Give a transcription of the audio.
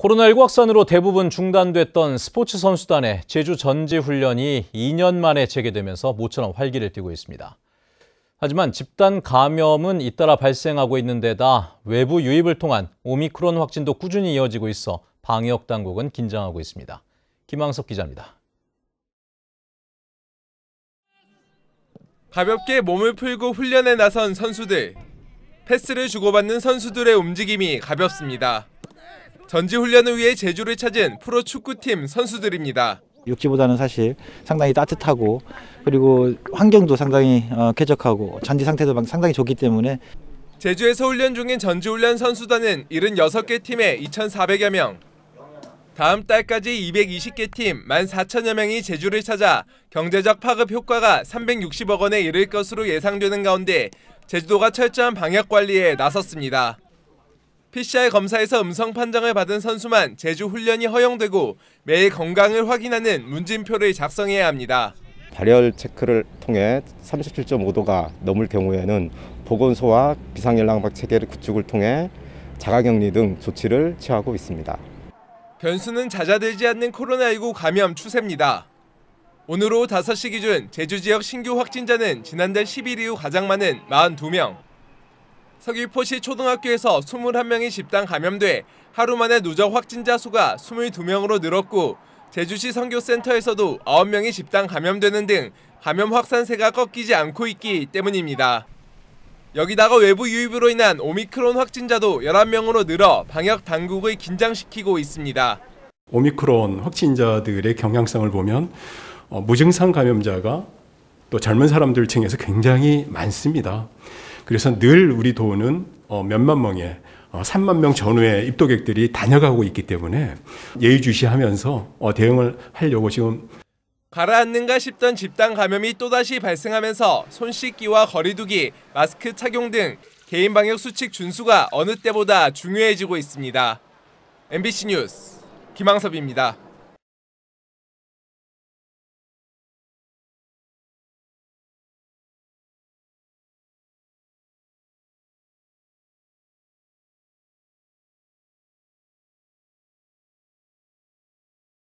코로나19 확산으로 대부분 중단됐던 스포츠 선수단의 제주 전지 훈련이 2년 만에 재개되면서 모처럼 활기를 띠고 있습니다. 하지만 집단 감염은 잇따라 발생하고 있는 데다 외부 유입을 통한 오미크론 확진도 꾸준히 이어지고 있어 방역 당국은 긴장하고 있습니다. 김황석 기자입니다. 가볍게 몸을 풀고 훈련에 나선 선수들. 패스를 주고받는 선수들의 움직임이 가볍습니다. 전지훈련을 위해 제주를 찾은 프로축구팀 선수들입니다. 육지보다는 사실 상당히 따뜻하고 그리고 환경도 상당히 어, 쾌적하고 잔디 상태도 상당히 좋기 때문에 제주에서 훈련 중인 전지훈련 선수단은 76개 팀에 2,400여 명, 다음 달까지 220개 팀 14,000여 명이 제주를 찾아 경제적 파급 효과가 360억 원에 이를 것으로 예상되는 가운데 제주도가 철저한 방역 관리에 나섰습니다. PCR 검사에서 음성 판정을 받은 선수만 제주 훈련이 허용되고 매일 건강을 확인하는 문진표를 작성해야 합니다. 발열 체크를 통해 37.5도가 넘을 경우에는 보건소와 비상연락망 체계를 구축을 통해 자가격리 등 조치를 취하고 있습니다. 변수는 잦아들지 않는 코로나19 감염 추세입니다. 오늘 오후 5시 기준 제주 지역 신규 확진자는 지난달 10일 이후 가장 많은 42명, 서귀포시 초등학교에서 21명이 집단 감염돼 하루 만에 누적 확진자 수가 22명으로 늘었고 제주시 선교센터에서도 9명이 집단 감염되는 등 감염 확산세가 꺾이지 않고 있기 때문입니다. 여기다가 외부 유입으로 인한 오미크론 확진자도 11명으로 늘어 방역 당국을 긴장시키고 있습니다. 오미크론 확진자들의 경향성을 보면 어, 무증상 감염자가 또 젊은 사람들 층에서 굉장히 많습니다. 그래서 늘 우리 도는 어, 몇만 명의 3만 어, 명 전후의 입도객들이 다녀가고 있기 때문에 예의주시하면서 어, 대응을 하려고 지금 가라앉는가 싶던 집단 감염이 또다시 발생하면서 손 씻기와 거리두기, 마스크 착용 등 개인 방역 수칙 준수가 어느 때보다 중요해지고 있습니다. MBC 뉴스 김항섭입니다.